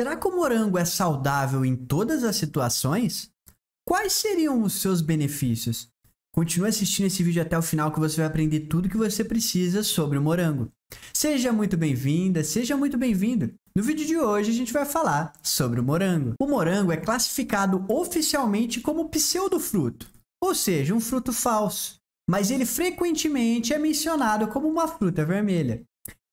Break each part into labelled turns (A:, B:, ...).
A: Será que o morango é saudável em todas as situações? Quais seriam os seus benefícios? Continue assistindo esse vídeo até o final que você vai aprender tudo que você precisa sobre o morango. Seja muito bem-vinda, seja muito bem-vindo. No vídeo de hoje a gente vai falar sobre o morango. O morango é classificado oficialmente como pseudofruto, ou seja, um fruto falso, mas ele frequentemente é mencionado como uma fruta vermelha.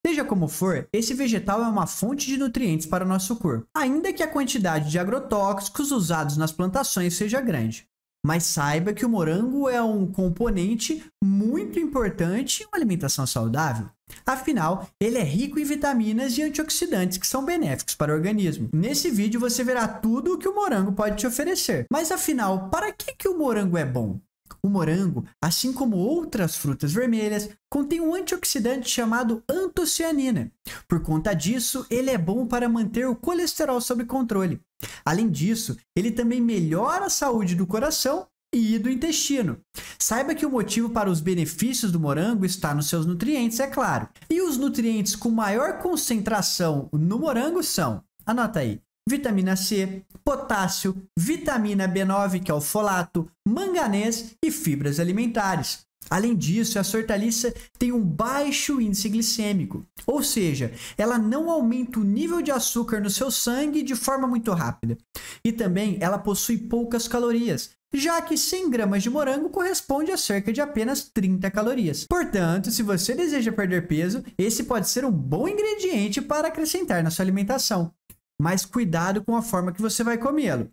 A: Seja como for, esse vegetal é uma fonte de nutrientes para o nosso corpo, ainda que a quantidade de agrotóxicos usados nas plantações seja grande. Mas saiba que o morango é um componente muito importante em uma alimentação saudável. Afinal, ele é rico em vitaminas e antioxidantes que são benéficos para o organismo. Nesse vídeo você verá tudo o que o morango pode te oferecer. Mas afinal, para que, que o morango é bom? O morango, assim como outras frutas vermelhas, contém um antioxidante chamado antocianina. Por conta disso, ele é bom para manter o colesterol sob controle. Além disso, ele também melhora a saúde do coração e do intestino. Saiba que o motivo para os benefícios do morango está nos seus nutrientes, é claro. E os nutrientes com maior concentração no morango são, anota aí, vitamina C, potássio, vitamina B9, que é o folato, manganês e fibras alimentares. Além disso, a hortaliça tem um baixo índice glicêmico, ou seja, ela não aumenta o nível de açúcar no seu sangue de forma muito rápida. E também ela possui poucas calorias, já que 100 gramas de morango corresponde a cerca de apenas 30 calorias. Portanto, se você deseja perder peso, esse pode ser um bom ingrediente para acrescentar na sua alimentação mas cuidado com a forma que você vai comê-lo.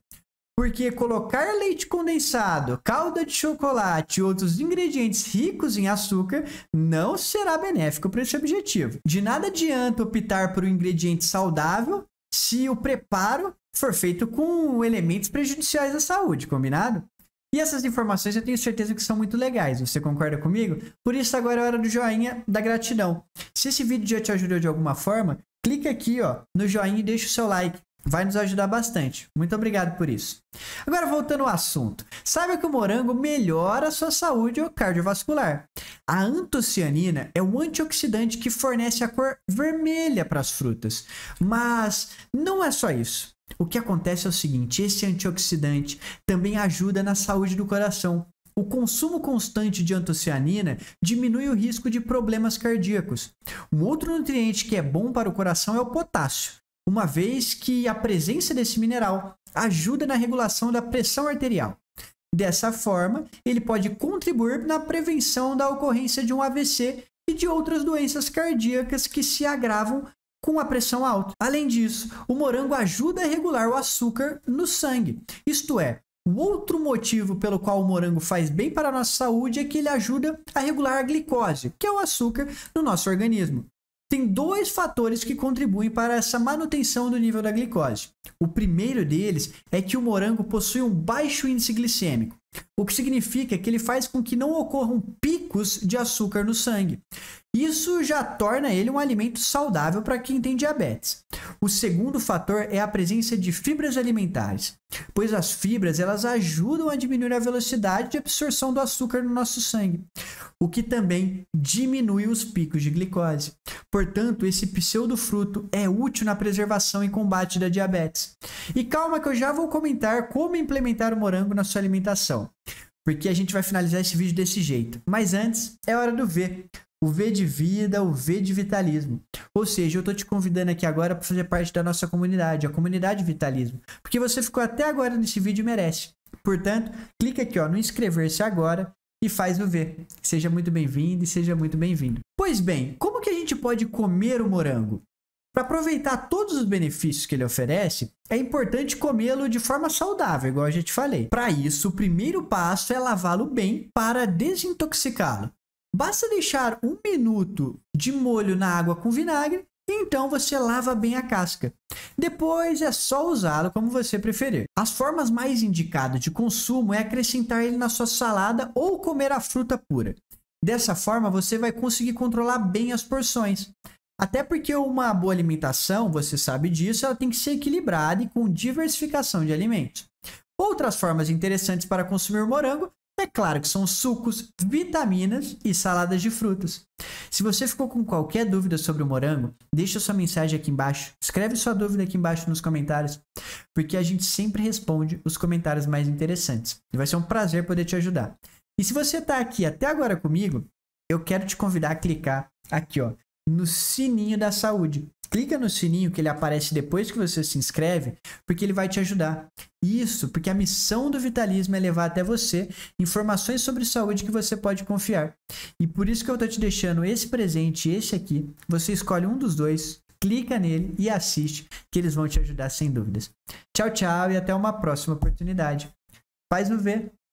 A: Porque colocar leite condensado, calda de chocolate e outros ingredientes ricos em açúcar não será benéfico para esse objetivo. De nada adianta optar por um ingrediente saudável se o preparo for feito com elementos prejudiciais à saúde, combinado? E essas informações eu tenho certeza que são muito legais, você concorda comigo? Por isso agora é hora do joinha da gratidão. Se esse vídeo já te ajudou de alguma forma, Clique aqui ó, no joinha e deixa o seu like. Vai nos ajudar bastante. Muito obrigado por isso. Agora voltando ao assunto. Saiba que o morango melhora a sua saúde cardiovascular. A antocianina é um antioxidante que fornece a cor vermelha para as frutas. Mas não é só isso. O que acontece é o seguinte: esse antioxidante também ajuda na saúde do coração o consumo constante de antocianina diminui o risco de problemas cardíacos. Um outro nutriente que é bom para o coração é o potássio, uma vez que a presença desse mineral ajuda na regulação da pressão arterial. Dessa forma, ele pode contribuir na prevenção da ocorrência de um AVC e de outras doenças cardíacas que se agravam com a pressão alta. Além disso, o morango ajuda a regular o açúcar no sangue, isto é, o outro motivo pelo qual o morango faz bem para a nossa saúde é que ele ajuda a regular a glicose, que é o açúcar no nosso organismo. Tem dois fatores que contribuem para essa manutenção do nível da glicose. O primeiro deles é que o morango possui um baixo índice glicêmico, o que significa que ele faz com que não ocorra um pico picos de açúcar no sangue. Isso já torna ele um alimento saudável para quem tem diabetes. O segundo fator é a presença de fibras alimentares, pois as fibras elas ajudam a diminuir a velocidade de absorção do açúcar no nosso sangue, o que também diminui os picos de glicose. Portanto, esse pseudofruto é útil na preservação e combate da diabetes. E calma que eu já vou comentar como implementar o morango na sua alimentação porque a gente vai finalizar esse vídeo desse jeito. Mas antes, é hora do V. O V de vida, o V de vitalismo. Ou seja, eu estou te convidando aqui agora para fazer parte da nossa comunidade, a comunidade Vitalismo. Porque você ficou até agora nesse vídeo e merece. Portanto, clica aqui ó, no inscrever-se agora e faz o V. Seja muito bem-vindo e seja muito bem-vindo. Pois bem, como que a gente pode comer o morango? Para aproveitar todos os benefícios que ele oferece, é importante comê-lo de forma saudável, igual a gente falei. Para isso, o primeiro passo é lavá-lo bem para desintoxicá-lo. Basta deixar um minuto de molho na água com vinagre, e então você lava bem a casca. Depois é só usá-lo como você preferir. As formas mais indicadas de consumo é acrescentar ele na sua salada ou comer a fruta pura. Dessa forma, você vai conseguir controlar bem as porções. Até porque uma boa alimentação, você sabe disso, ela tem que ser equilibrada e com diversificação de alimentos. Outras formas interessantes para consumir morango é claro que são sucos, vitaminas e saladas de frutas. Se você ficou com qualquer dúvida sobre o morango, deixa sua mensagem aqui embaixo. Escreve sua dúvida aqui embaixo nos comentários, porque a gente sempre responde os comentários mais interessantes. E vai ser um prazer poder te ajudar. E se você está aqui até agora comigo, eu quero te convidar a clicar aqui, ó, no sininho da saúde. Clica no sininho que ele aparece depois que você se inscreve, porque ele vai te ajudar. Isso, porque a missão do Vitalismo é levar até você informações sobre saúde que você pode confiar. E por isso que eu estou te deixando esse presente esse aqui. Você escolhe um dos dois, clica nele e assiste, que eles vão te ajudar sem dúvidas. Tchau, tchau e até uma próxima oportunidade. Faz-me ver.